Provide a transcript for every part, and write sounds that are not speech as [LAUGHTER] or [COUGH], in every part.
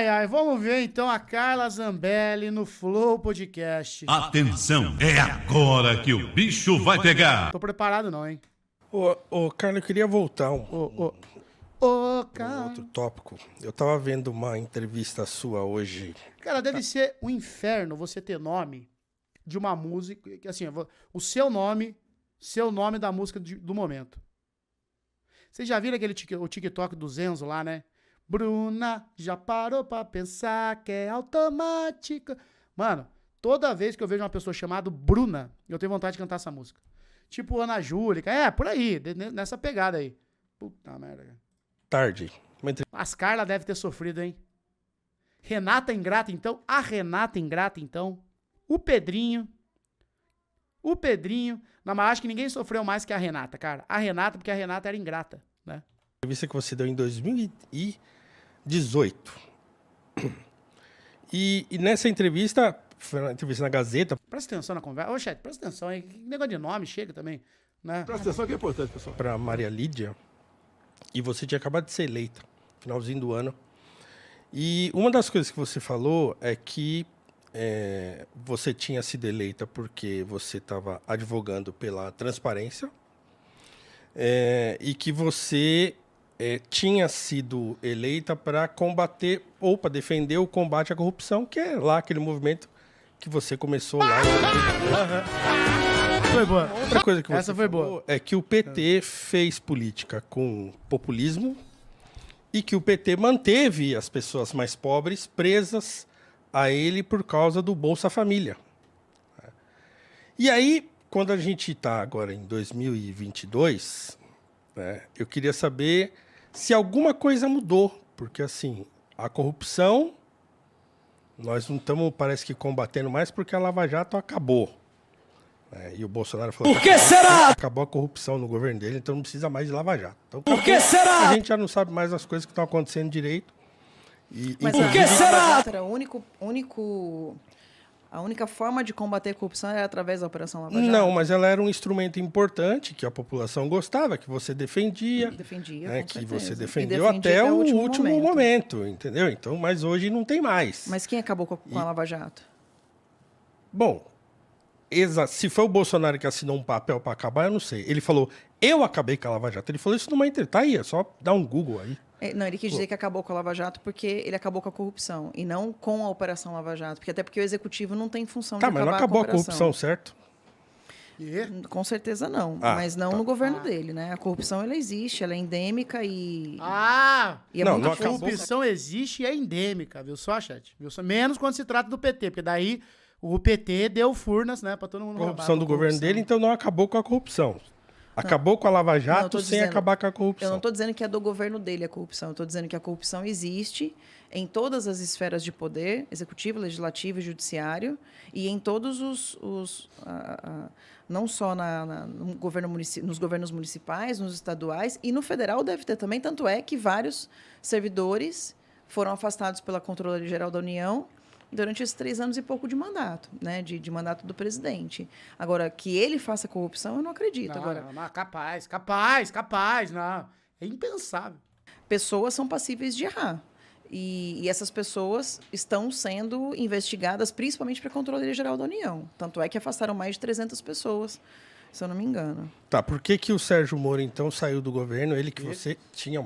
Ai, ai, vamos ver então a Carla Zambelli no Flow Podcast. Atenção, é agora que o bicho vai pegar. Tô preparado não, hein? Ô, ô Carla, eu queria voltar um, ô, ô. Ô, Carla. um outro tópico. Eu tava vendo uma entrevista sua hoje. Cara, deve ser um inferno você ter nome de uma música, assim, o seu nome, seu nome da música do momento. Vocês já viram aquele tic, o TikTok do Zenzo lá, né? Bruna já parou pra pensar que é automática. Mano, toda vez que eu vejo uma pessoa chamada Bruna, eu tenho vontade de cantar essa música. Tipo Ana Júlia, é, por aí, nessa pegada aí. Puta merda, Tarde. As Carla deve ter sofrido, hein? Renata ingrata, então. A Renata ingrata, então. O Pedrinho. O Pedrinho. Não, mas acho que ninguém sofreu mais que a Renata, cara. A Renata, porque a Renata era ingrata, né? A entrevista que você deu em 2000 e 18. E, e nessa entrevista, foi uma entrevista na Gazeta. Presta atenção na conversa. Ô, chat, presta atenção aí. Negócio de nome chega também. Né? Presta atenção que é importante, pessoal. Para Maria Lídia, e você tinha acabado de ser eleita, finalzinho do ano. E uma das coisas que você falou é que é, você tinha sido eleita porque você estava advogando pela transparência é, e que você é, tinha sido eleita para combater ou para defender o combate à corrupção, que é lá aquele movimento que você começou lá. Uhum. Foi boa. Outra coisa que Essa foi boa. é que o PT fez política com populismo e que o PT manteve as pessoas mais pobres presas a ele por causa do Bolsa Família. E aí, quando a gente está agora em 2022, né, eu queria saber se alguma coisa mudou, porque assim, a corrupção nós não estamos, parece que, combatendo mais porque a Lava Jato acabou. É, e o Bolsonaro falou: Por que será? Acabou a corrupção no governo dele, então não precisa mais de Lava Jato. Então, Por que será? A gente já não sabe mais as coisas que estão acontecendo direito. E, Mas por que será? Era o único, único a única forma de combater a corrupção era é através da Operação Lava Jato? Não, mas ela era um instrumento importante que a população gostava, que você defendia. Defendia, né, Que certeza. você defendeu até, até, o último, último momento. momento. entendeu? Então, mas hoje não tem mais. Mas quem acabou com a, com a Lava Jato? Bom, se foi o Bolsonaro que assinou um papel para acabar, eu não sei. Ele falou, eu acabei com a Lava Jato. Ele falou isso numa entrevista. Tá aí, é só dar um Google aí. É, não, ele quis dizer que acabou com a Lava Jato porque ele acabou com a corrupção e não com a Operação Lava Jato, porque até porque o executivo não tem função tá, de acabar Tá, mas não acabou a corrupção, certo? Com certeza não, ah, mas não tá. no governo ah. dele, né? A corrupção ela existe, ela é endêmica e Ah! E é não, não a corrupção existe e é endêmica, viu só, chat? Viu só? Menos quando se trata do PT, porque daí o PT deu furnas, né, para todo mundo. Corrupção do corrupção. governo dele, então não acabou com a corrupção. Acabou com a Lava Jato não, sem dizendo, acabar com a corrupção. Eu não estou dizendo que é do governo dele a corrupção. Eu estou dizendo que a corrupção existe em todas as esferas de poder, executivo, legislativo e judiciário, e em todos os... os a, a, não só na, na, no governo nos governos municipais, nos estaduais, e no federal deve ter também, tanto é que vários servidores foram afastados pela Controladoria Geral da União durante esses três anos e pouco de mandato, né? De, de mandato do presidente. Agora, que ele faça corrupção, eu não acredito. Não, Agora, não, não, capaz, capaz, capaz, não. É impensável. Pessoas são passíveis de errar. E, e, essas pessoas estão sendo investigadas principalmente para Controladoria Geral da União. Tanto é que afastaram mais de 300 pessoas, se eu não me engano. Tá, por que, que o Sérgio Moro, então, saiu do governo? Ele que você tinha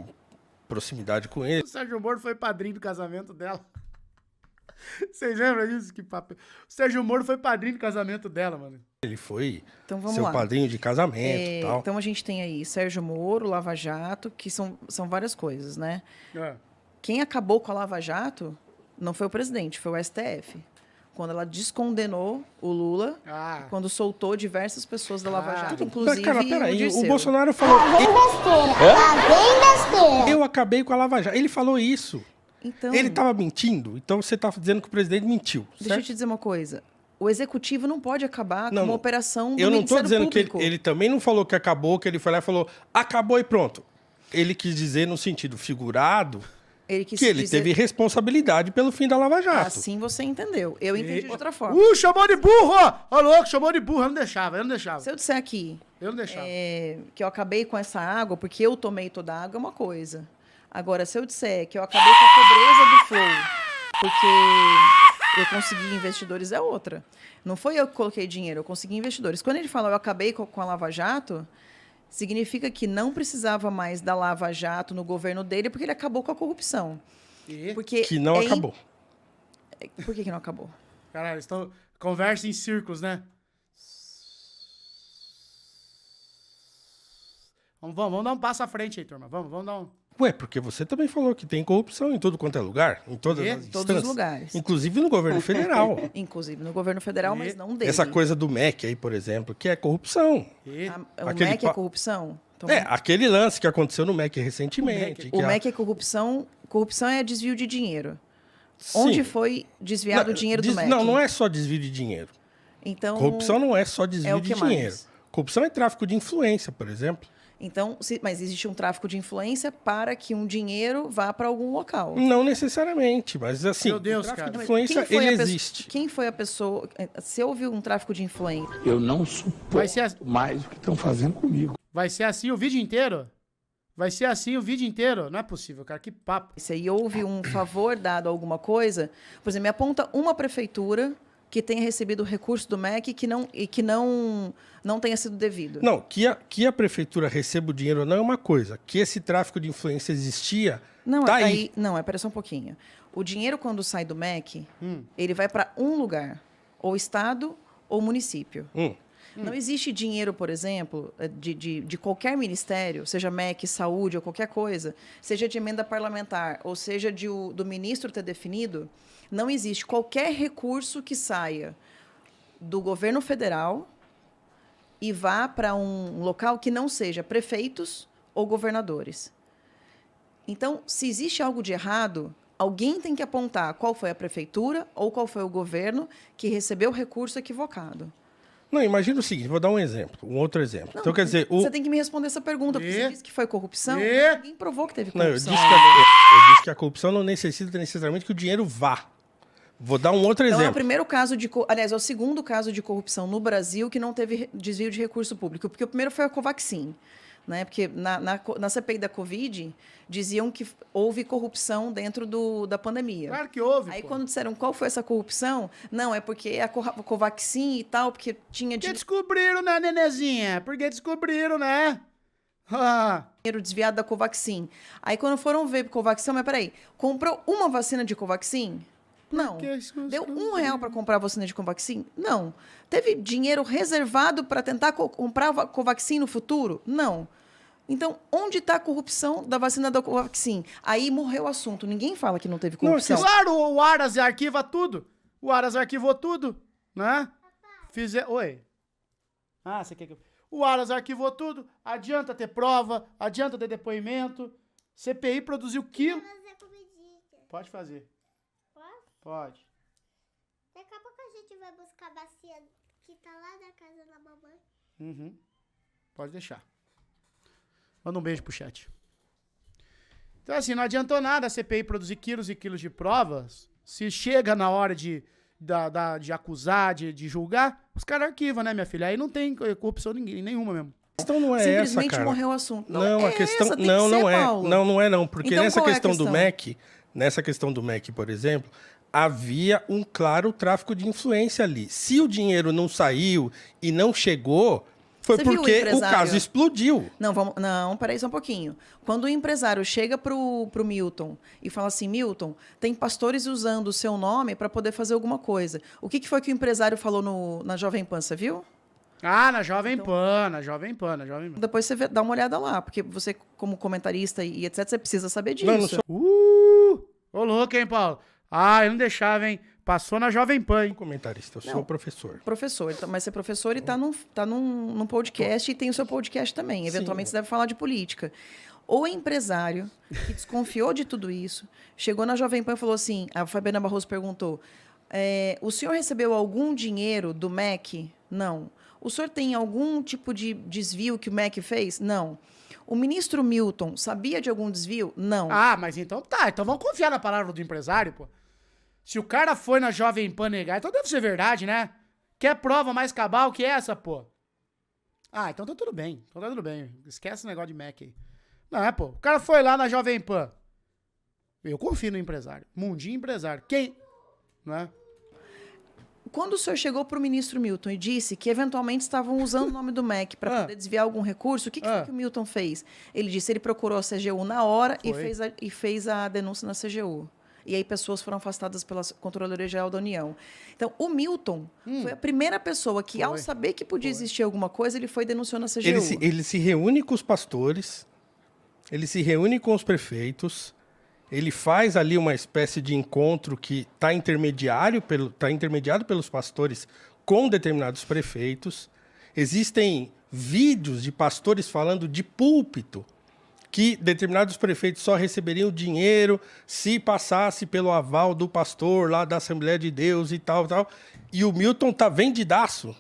proximidade com ele. O Sérgio Moro foi padrinho do casamento dela. [LAUGHS] Vocês lembram disso? Que papel. O Sérgio Moro foi padrinho de casamento dela, mano. Ele foi então, vamos seu lá. padrinho de casamento é, tal. Então a gente tem aí Sérgio Moro, Lava Jato, que são, são várias coisas, né? É. Quem acabou com a Lava Jato não foi o presidente, foi o STF. Quando ela descondenou o Lula, ah. quando soltou diversas pessoas da Lava ah. Jato, ah. inclusive. Cara, peraí, o, o, Bolsonaro falou. Tá bem besteira, tá bem besteira. Eu acabei com a Lava Jato. Ele falou isso. Então, ele estava mentindo? Então você está dizendo que o presidente mentiu. Deixa certo? eu te dizer uma coisa. O executivo não pode acabar não, com uma operação do Eu não estou dizendo público. que ele, ele, também não falou que acabou, que ele foi lá e falou acabou e pronto. Ele quis dizer no sentido figurado ele que ele dizer... teve responsabilidade pelo fim da Lava Jato. Assim você entendeu. Eu entendi e... de outra forma. Uh, chamou de burro! Ó, louco, chamou de burro. Eu não deixava, eu não deixava. Se eu disser aqui... Eu não deixava. É, que eu acabei com essa água porque eu tomei toda a água é uma coisa. Agora, se eu disser que eu acabei com a pobreza do Flow, porque eu consegui investidores, é outra. Não foi eu que coloquei dinheiro, eu consegui investidores. Quando ele fala eu acabei com a Lava Jato, significa que não precisava mais da Lava Jato no governo dele, porque ele acabou com a corrupção. E? Porque que não é acabou. É, por que, que não acabou? Caralho, estão... conversa em círculos, né? Vamos, vamos, vamos dar um passo à frente aí, turma. Vamos, vamos dar um. Ué, porque você também falou que tem corrupção em todo quanto é lugar, em todas e, as todos os lugares. Inclusive no governo federal. [LAUGHS] inclusive no governo federal, e mas não dele. Essa coisa do MEC aí, por exemplo, que é corrupção. E... A, ah, o MEC é pa... é corrupção? Então, é, aquele lance que aconteceu no MEC recentemente. O MEC, o MEC é corrupção, corrupção é desvio de dinheiro. Sim. Onde foi desviado não, o dinheiro do MEC? Não, não é só desvio de dinheiro. Então, corrupção não é só é desvio é de dinheiro. Corrupção é tráfico de influência, por exemplo. Então, se, mas existe um tráfico de influência para que um dinheiro vá para algum local. Não necessariamente, mas assim, Meu Deus, o tráfico cara. de influência ele existe. Quem foi a pessoa? Eh, se houve um tráfico de influência. Eu não suporto assim... mais o que estão fazendo comigo. Vai ser assim o vídeo inteiro? Vai ser assim o vídeo inteiro? Não é possível, cara, que papo. Se aí houve um favor dado a alguma coisa, por exemplo, me aponta uma prefeitura que tenha recebido recurso do MEC que não, e que não, não tenha sido devido. Não, que a, que a prefeitura receba o dinheiro não é uma coisa. Que esse tráfico de influência existia. Não, tá aí. aí. Não, é só um pouquinho. O dinheiro, quando sai do MEC, hum. ele vai para um lugar, ou Estado ou município. Hum. Não hum. existe dinheiro, por exemplo, eh, de, de, de, qualquer ministério, seja MEC, saúde ou qualquer coisa, seja de emenda parlamentar, ou seja de, do ministro ter definido, não existe qualquer recurso que saia do governo federal e vá para um local que não seja prefeitos ou governadores. Então, se existe algo de errado, alguém tem que apontar qual foi a prefeitura ou qual foi o governo que recebeu o recurso equivocado. Não, imagina o seguinte, vou dar um exemplo, um outro exemplo. Não, então, quer dizer, o... Você tem que me responder essa pergunta, porque você disse que foi corrupção, e... ninguém provou que teve corrupção. Não, eu, disse que a, eu, eu disse que a corrupção não necessita necessariamente que o dinheiro vá Vou dar um outro então, exemplo. É o primeiro caso de. Aliás, é o segundo caso de corrupção no Brasil que não teve desvio de recurso público, porque o primeiro foi a Covaxin. Né? Porque na, na, na, CPI da Covid diziam que houve corrupção dentro do, da pandemia. Claro que houve. Aí pô. quando disseram qual foi essa corrupção, não, é porque a Covaxin e tal, porque tinha. Porque de... descobriram, né, Nenezinha? Porque descobriram, né? [LAUGHS] Ah. Dinheiro desviado da Covaxin. Aí quando foram ver Covaxin, mas peraí, comprou uma vacina de Covaxin? Não. Deu um real para comprar a vacina de Covaxin? Não. Teve dinheiro reservado para tentar co comprar Covaxin no futuro? Não. Então, onde está a corrupção da vacina da Covaxin? Aí morreu o assunto. Ninguém fala que não teve corrupção. Não, claro, o Aras arquiva tudo. O Aras arquivou tudo, né? Fizer... Oi. Ah, você quer que O Aras arquivou tudo. Adianta ter prova, adianta ter depoimento. CPI produziu quilo. É Pode fazer. Pode. Daqui a pouco a gente vai buscar a bacia que tá lá na casa da mamãe. Uhum. Pode deixar. Manda um beijo pro chat. Então, assim, não adiantou nada a CPI produzir quilos e quilos de provas. Se chega na hora de, da, da de acusar, de, de julgar, os caras arquivam, né, minha filha? Aí não tem corrupção ninguém, nenhuma mesmo. A questão não é Simplesmente essa, cara. morreu o assunto. Não, não é a questão essa, não, que não ser, é. Paulo. Não, não é não, porque então, nessa questão, é questão, do MEC, nessa questão do MEC, por exemplo, havia um claro tráfico de influência ali. Se o dinheiro não saiu e não chegou, foi Você porque o, o, caso explodiu. Não, vamos, não, peraí só um pouquinho. Quando o empresário chega pro, pro Milton e fala assim, Milton, tem pastores usando o seu nome para poder fazer alguma coisa. O que, que foi que o empresário falou no, na Jovem Pan, você viu? Ah, na Jovem então, Pan, na Jovem Pan, na Jovem Pan. Depois você vê, dá uma olhada lá, porque você, como comentarista e etc, você precisa saber disso. Não, não sou... Uh! Ô, louco, hein, Paulo? Ah, eu não deixava, hein? Passou na Jovem Pan. Hein? Comentarista, eu sou professor. Professor, então, mas você é professor e está num, tá num, num podcast e tem o seu podcast também. Eventualmente Sim. você deve falar de política. Ou empresário que desconfiou de tudo isso, chegou na Jovem Pan e falou assim: a Fabiana Barroso perguntou: é, o senhor recebeu algum dinheiro do MEC? Não. O senhor tem algum tipo de desvio que o MEC fez? Não. O ministro Milton sabia de algum desvio? Não. Ah, mas então tá. Então vamos confiar na palavra do empresário, pô. Se o cara foi na Jovem Pan negar, então deve ser verdade, né? Quer prova mais cabal que essa, pô? Ah, então tá tudo bem. Então tá tudo bem. Esquece o negócio de Mac aí. Não é, pô. O cara foi lá na Jovem Pan. Eu confio no empresário. Mundinho empresário. Quem. Não é? Quando o senhor chegou para o ministro Milton e disse que eventualmente estavam usando o nome do MEC para [LAUGHS] ah. poder desviar algum recurso, o que, que, ah. que, o Milton fez? Ele disse ele procurou a CGU na hora e fez, a, e fez a denúncia na CGU. E aí pessoas foram afastadas pela Controladoria Geral da União. Então, o Milton hum. foi a primeira pessoa que, foi. ao saber que podia foi. existir alguma coisa, ele foi denunciando a CGU. Ele se, ele se reúne com os pastores, ele se reúne com os prefeitos, ele faz ali uma espécie de encontro que está intermediário pelo, tá intermediado pelos pastores com determinados prefeitos. Existem vídeos de pastores falando de púlpito que determinados prefeitos só receberiam dinheiro se passasse pelo aval do pastor lá da Assembleia de Deus e tal, tal. E o Milton tá vendidaço.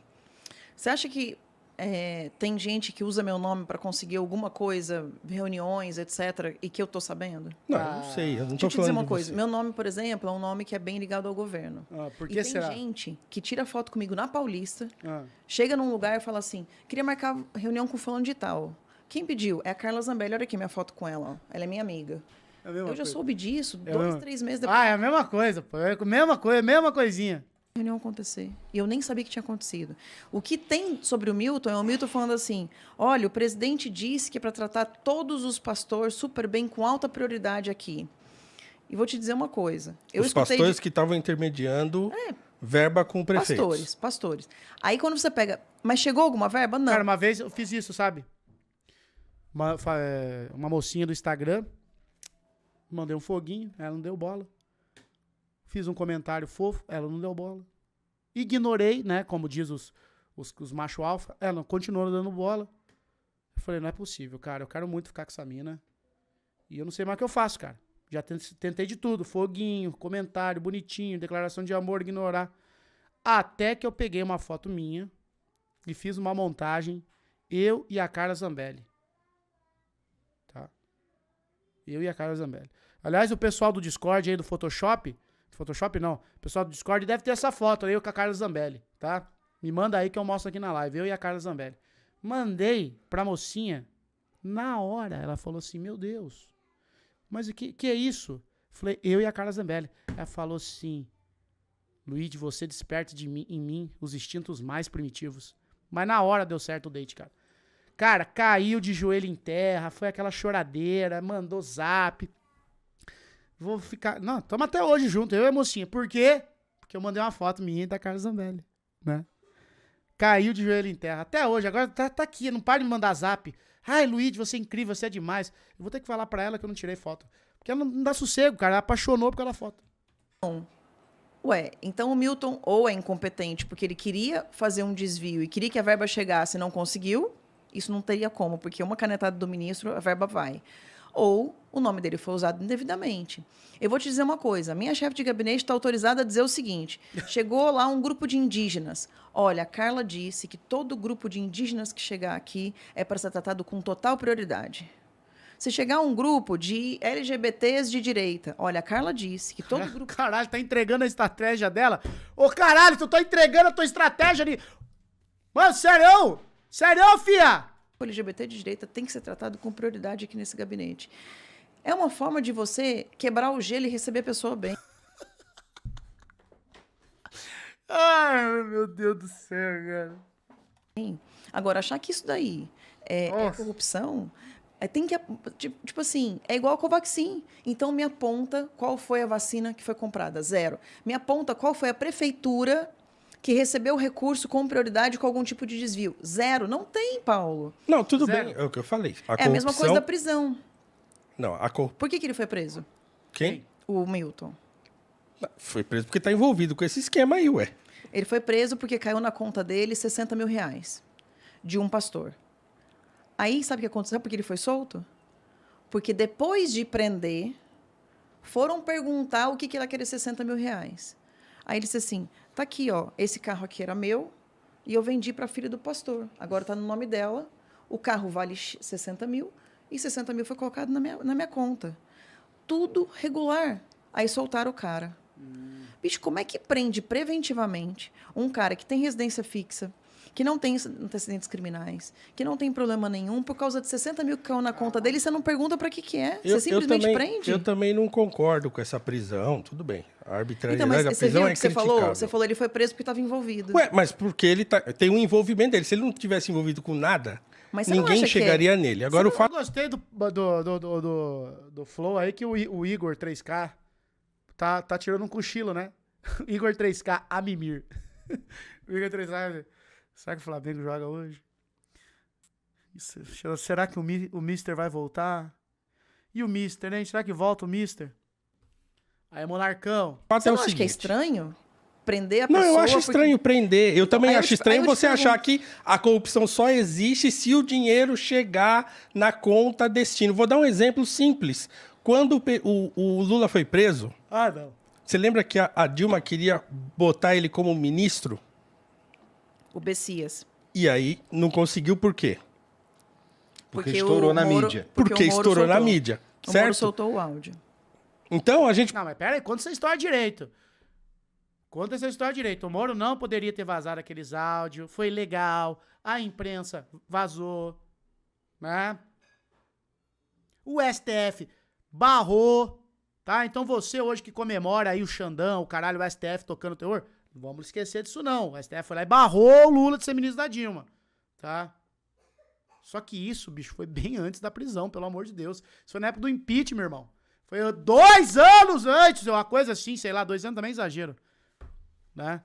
Você acha que é, tem gente que usa meu nome para conseguir alguma coisa, reuniões, etc., e que eu tô sabendo? Não, ah. não sei. Eu não Deixa eu te dizer uma coisa. Meu nome, por exemplo, é um nome que é bem ligado ao governo. Ah, por que e tem será? gente que tira foto comigo na Paulista, ah. chega num lugar e fala assim: queria marcar reunião com fulano de tal. Quem pediu? É a Carla Zambelli. Olha aqui minha foto com ela. Ó. Ela é minha amiga. É eu já coisa. soube disso é dois, mesmo. três meses depois. Ah, é a mesma coisa, pô. É a mesma coisa, é mesma coisinha. A reunião acontecer. E eu nem sabia que tinha acontecido. O que tem sobre o Milton é o Milton falando assim: olha, o presidente disse que é para tratar todos os pastores super bem, com alta prioridade aqui. E vou te dizer uma coisa. Eu os pastores de... que estavam intermediando é, verba com o prefeito. Pastores, pastores. Aí quando você pega. Mas chegou alguma verba? Não. Cara, uma vez eu fiz isso, sabe? uma, é, uma mocinha do Instagram, mandei um foguinho, ela não deu bola. Fiz um comentário fofo, ela não deu bola. Ignorei, né? Como diz os, os, os macho alfa, ela continuou dando bola. Eu falei, não é possível, cara. Eu quero muito ficar com essa mina. E eu não sei mais o que eu faço, cara. Já tentei de tudo: foguinho, comentário, bonitinho, declaração de amor, ignorar. Até que eu peguei uma foto minha e fiz uma montagem, eu e a Carla Zambelli. Eu e a Carla Zambelli. Aliás, o pessoal do Discord aí, do Photoshop. Photoshop não. O pessoal do Discord deve ter essa foto aí, eu com a Carla Zambelli, tá? Me manda aí que eu mostro aqui na live. Eu e a Carla Zambelli. Mandei pra mocinha. Na hora, ela falou assim: Meu Deus, mas o que, que é isso? Falei, eu e a Carla Zambelli. Ela falou assim: Luiz, você desperta de mim, em mim os instintos mais primitivos. Mas na hora deu certo o date, cara. Cara, caiu de joelho em terra, foi aquela choradeira, mandou zap. Vou ficar. Não, estamos até hoje junto, eu e a mocinha. Por quê? Porque eu mandei uma foto minha da Carla Zambelli, né? Caiu de joelho em terra. Até hoje, agora tá, tá aqui, não para de me mandar zap. Ai, Luiz, você é incrível, você é demais. Eu vou ter que falar para ela que eu não tirei foto. Porque ela não, dá sossego, cara. Ela apaixonou por aquela foto. Bom. Ué, então o Milton ou é incompetente porque ele queria fazer um desvio e queria que a verba chegasse e não conseguiu, isso não teria como, porque uma canetada do ministro, a verba vai. Ou o nome dele foi usado indevidamente. Eu vou te dizer uma coisa: a minha chefe de gabinete está autorizada a dizer o seguinte: [LAUGHS] chegou lá um grupo de indígenas. Olha, a Carla disse que todo grupo de indígenas que chegar aqui é para ser tratado com total prioridade. Se chegar um grupo de LGBTs de direita, olha, a Carla disse que todo [LAUGHS] grupo. Caralho, tá entregando a estratégia dela? Ô, caralho, tu tá entregando a tua estratégia ali. Mano, sério? Sério, fia! O LGBT de direita tem que ser tratado com prioridade aqui nesse gabinete. É uma forma de você quebrar o gelo e receber a pessoa bem. [LAUGHS] Ai, meu Deus do céu, cara. Agora, achar que isso daí é, é corrupção, é, tem que. Tipo, tipo, assim, é igual com a Covaxin. Então me aponta qual foi a vacina que foi comprada. Zero. Me aponta qual foi a prefeitura que recebeu o recurso com prioridade com algum tipo de desvio. Zero. Não tem, Paulo. Não, tudo Zero. bem. É o que eu falei. A é corrupção... a mesma coisa da prisão. Não, a cor. Por que, que ele foi preso? Quem? O Milton. Foi preso porque está envolvido com esse esquema aí, ué. Ele foi preso porque caiu na conta dele 60 mil reais de um pastor. Aí, sabe o que aconteceu? porque por que ele foi solto? Porque depois de prender, foram perguntar o que, que ele queria 60 mil reais. Aí ele disse assim: tá aqui, ó, esse carro aqui era meu e eu vendi para a filha do pastor. Agora está no nome dela. O carro vale 60 mil e 60 mil foi colocado na minha, na minha conta. Tudo regular. Aí soltaram o cara. Hum. Bicho, como é que prende preventivamente um cara que tem residência fixa, que não tem antecedentes criminais, que não tem problema nenhum, por causa de 60 mil cão na conta dele, você não pergunta para que, que é. Você eu, simplesmente eu também, prende. Eu também não concordo com essa prisão, tudo bem. A arbitrariedade então, mas da prisão você viu é que você falou, você falou ele foi preso porque estava envolvido. Ué, mas porque ele tá, tem um envolvimento dele. Se ele não tivesse envolvido com nada, ninguém é? chegaria nele. Agora o fato... Eu gostei do, do, do, do, do, do flow aí que o, o Igor 3K tá, tá tirando um cochilo, né? [LAUGHS] Igor 3K a mimir. [LAUGHS] Igor 3K Será que o Flamengo joga hoje? Isso, será que o, o Mister vai voltar? E o Mister, né? Será que volta o Mister? Aí, Monarcão. Você é não é acha seguinte. que é estranho? Prender a pessoa. Não, eu acho estranho porque... prender. Eu também acho eu, estranho você pergunto. achar que a corrupção só existe se o dinheiro chegar na conta destino. Vou dar um exemplo simples. Quando o, o Lula foi preso. Ah, não. Você lembra que a, a Dilma queria botar ele como ministro? o Bessias. E aí não conseguiu por quê? Porque, porque estourou na mídia. Porque, porque estourou soltou. na mídia, certo? O Moro soltou o áudio. Então a gente... Não, mas pera aí, conta essa história direito. Conta essa história direito. O Moro não poderia ter vazado aqueles áudios, foi legal, a imprensa vazou, né? O STF barrou, tá? Então você hoje que comemora aí o Xandão, o caralho, o STF tocando terror, não vamos esquecer disso, não. O STF foi lá e barrou o Lula de ser ministro da Dilma, tá? Só que isso, bicho, foi bem antes da prisão, pelo amor de Deus. Isso foi na época do impeachment, meu irmão. Foi dois anos antes, uma coisa assim, sei lá, dois anos também é exagero. Né?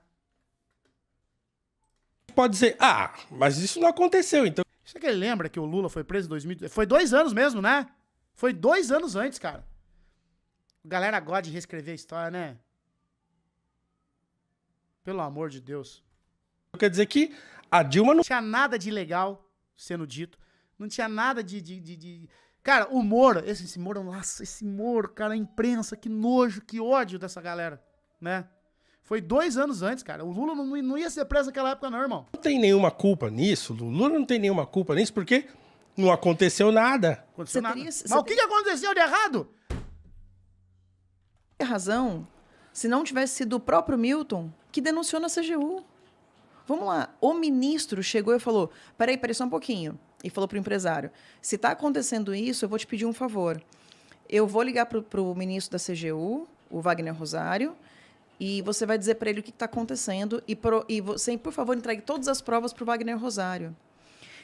Pode dizer, ah, mas isso não aconteceu, então. Você que ele lembra que o Lula foi preso em 2012? Foi dois anos mesmo, né? Foi dois anos antes, cara. A galera gosta de reescrever a história, né? Pelo amor de Deus. Quer dizer que a Dilma não. tinha nada de legal sendo dito. Não tinha nada de. de, de, de... Cara, o Moro, esse, esse Moro, nossa, esse Moro, cara, a imprensa, que nojo, que ódio dessa galera, né? Foi dois anos antes, cara. O Lula não, não ia ser preso naquela época, não, irmão. Não tem nenhuma culpa nisso, o Lula não tem nenhuma culpa nisso, porque não aconteceu nada. Aconteceu nada. Teria, Mas o que, que aconteceu de errado? Tem razão. Se não tivesse sido o próprio Milton, que denunciou na CGU. Vamos lá, o ministro chegou e falou: peraí, peraí só um pouquinho. E falou para o empresário: se está acontecendo isso, eu vou te pedir um favor. Eu vou ligar para o ministro da CGU, o Wagner Rosário, e você vai dizer para ele o que está acontecendo e, pro, e você, por favor, entregue todas as provas para o Wagner Rosário.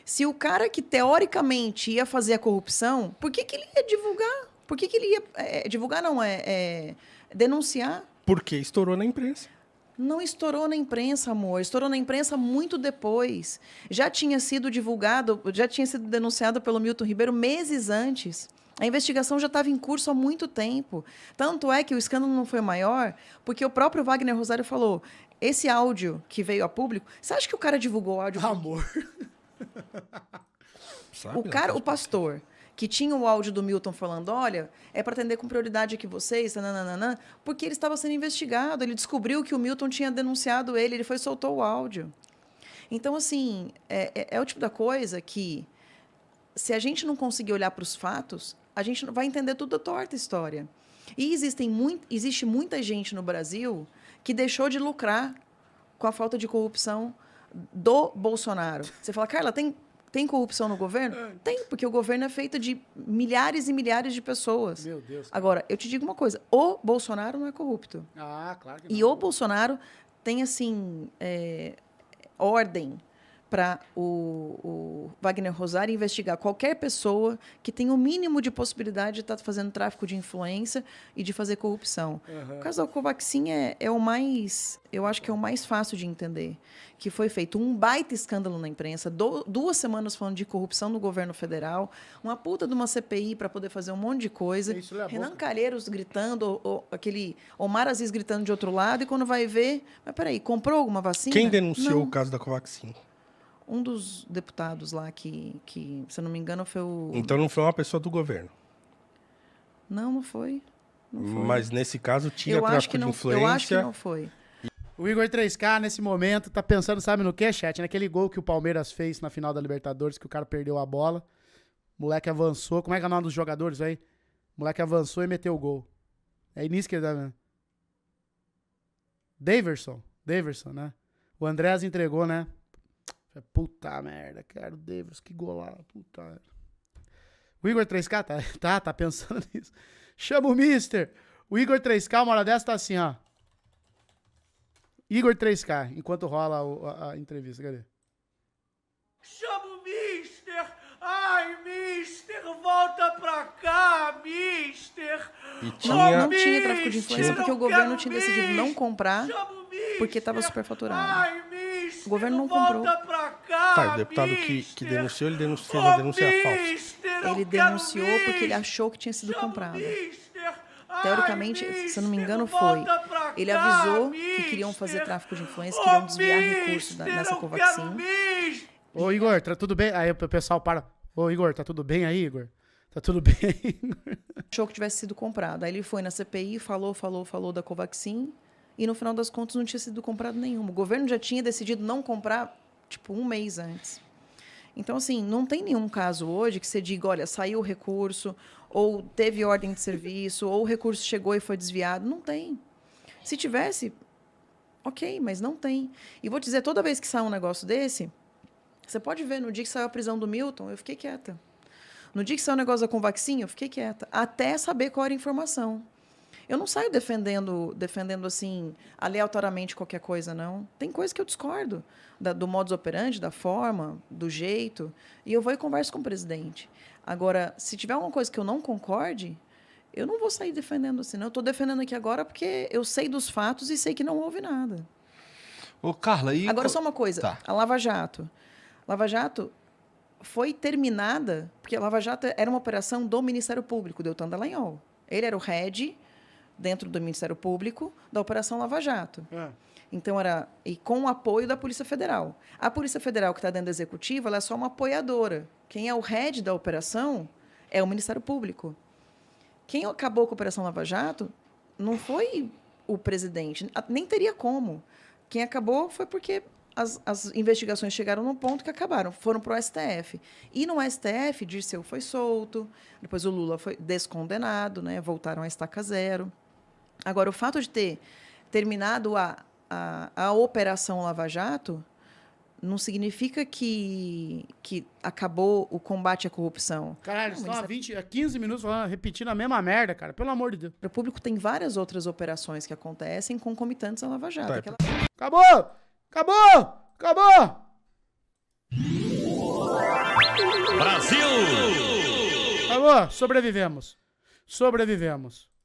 Se o cara que teoricamente ia fazer a corrupção, por que, que ele ia divulgar? Por que, que ele ia é, é divulgar, não, é, é denunciar? Porque estourou na imprensa. Não estourou na imprensa, amor. Estourou na imprensa muito depois. Já tinha sido divulgado, já tinha sido denunciado pelo Milton Ribeiro meses antes. A investigação já estava em curso há muito tempo. Tanto é que o escândalo não foi maior, porque o próprio Wagner Rosário falou: esse áudio que veio a público, você acha que o cara divulgou o áudio? Amor. [LAUGHS] o né, cara, o pastor que tinha o áudio do Milton falando: olha, é para atender com prioridade aqui vocês, nananana, porque ele estava sendo investigado. Ele descobriu que o Milton tinha denunciado ele, ele foi soltou o áudio. Então, assim, é, é, é o tipo da coisa que, se a gente não conseguir olhar para os fatos, a gente vai entender tudo a torta história. E existem muito, existe muita gente no Brasil que deixou de lucrar com a falta de corrupção do Bolsonaro. Você fala, Carla, tem tem corrupção no governo? É. Tem, porque o governo é feito de milhares e milhares de pessoas. Meu Deus. Cara. Agora, eu te digo uma coisa: o Bolsonaro não é corrupto. Ah, claro que não. E o Bolsonaro tem, assim, é, ordem para o, o, Wagner Rosário investigar qualquer pessoa que tenha o um mínimo de possibilidade de estar tá fazendo tráfico de influência e de fazer corrupção. Uhum. O caso da Covaxin é, é, o mais, eu acho que é o mais fácil de entender, que foi feito um baita escândalo na imprensa, do, duas semanas falando de corrupção no governo federal, uma puta de uma CPI para poder fazer um monte de coisa, Renan boca. Calheiros gritando, ou, ou, aquele Omar Aziz gritando de outro lado, e quando vai ver, mas peraí, comprou alguma vacina? Quem denunciou Não. o caso da Covaxin? um dos deputados lá que, que, se eu não me engano, foi o. Então não foi uma pessoa do governo? Não, não foi. Não foi. Mas nesse caso tinha eu tráfico não, de influência. Eu acho que não foi. O Igor 3K, nesse momento, tá pensando, sabe no que, chat? Naquele gol que o Palmeiras fez na final da Libertadores, que o cara perdeu a bola. O moleque avançou. Como é que é o nome dos jogadores aí? O moleque avançou e meteu o gol. É início que ele tá né? vendo. Daverson. Daverson, né? O Andréas entregou, né? É, puta merda, cara, o Davis, que golado, puta merda. O Igor 3K tá, [LAUGHS] tá, tá pensando [LAUGHS] nisso. Chama o Mister. O Igor 3K, uma hora dessa, tá assim, ó. Igor 3K, enquanto rola a, a, entrevista, cadê? Chama o Mister! Ai, Mister, volta pra cá, Mister! E tinha... não, não tinha tráfico de influência porque o governo tinha decidido não comprar porque tava superfaturado. Ai, o governo não comprou. Cá, tá, o deputado que, que denunciou, ele denunciou uma denúncia falsa. Ele denunciou porque ele achou que tinha sido comprado. Teoricamente, se eu não me engano, foi. Ele avisou que queriam fazer tráfico de influência, queriam desviar recursos da, nessa Covaxin. Ô, Igor, tá tudo bem? Aí o pessoal para. Ô, Igor, tá tudo bem aí, Igor? Tá tudo bem, [LAUGHS] Igor? Achou que tivesse sido comprado. Aí ele foi na CPI, falou, falou, falou da Covaxin. E no final das contas não tinha sido comprado nenhum. O governo já tinha decidido não comprar, tipo, um mês antes. Então, assim, não tem nenhum caso hoje que você diga, olha, saiu o recurso, ou teve ordem de serviço, ou o recurso chegou e foi desviado. Não tem. Se tivesse, ok, mas não tem. E vou dizer, toda vez que sai um negócio desse, você pode ver, no dia que saiu a prisão do Milton, eu fiquei quieta. No dia que saiu o negócio da Convaxin, eu fiquei quieta. Até saber qual era a informação. Eu não saio defendendo, defendendo assim, aleatoriamente qualquer coisa, não. Tem coisa que eu discordo da, do modus operandi, da forma, do jeito, e eu vou e converso com o presidente. Agora, se tiver alguma coisa que eu não concorde, eu não vou sair defendendo assim, não. Eu estou defendendo aqui agora porque eu sei dos fatos e sei que não houve nada. Ô, Carla, e... Agora, só uma coisa. Tá. A Lava Jato. Lava Jato foi terminada, porque a Lava Jato era uma operação do Ministério Público, Deltan Dallagnol. Ele era o head dentro do Ministério Público da Operação Lava Jato. É. Então era e com o apoio da Polícia Federal. A Polícia Federal que está dentro da executiva, ela é só uma apoiadora. Quem é o head da operação é o Ministério Público. Quem acabou com a Operação Lava Jato não foi o presidente, nem teria como. Quem acabou foi porque as, as investigações chegaram num ponto que acabaram, foram para o STF. E no STF, Dirceu foi solto, depois o Lula foi descondenado, né? voltaram à estaca zero. Agora, o fato de ter terminado a, a, a Operação Lava Jato não significa que, que acabou o combate à corrupção. Caralho, estão há 20, 15 minutos falando, repetindo a mesma merda, cara. Pelo amor de Deus. O público tem várias outras operações que acontecem concomitantes à Lava Jato. Aquela... Acabou! Acabou! Acabou! Brasil! Acabou! Sobrevivemos. Sobrevivemos.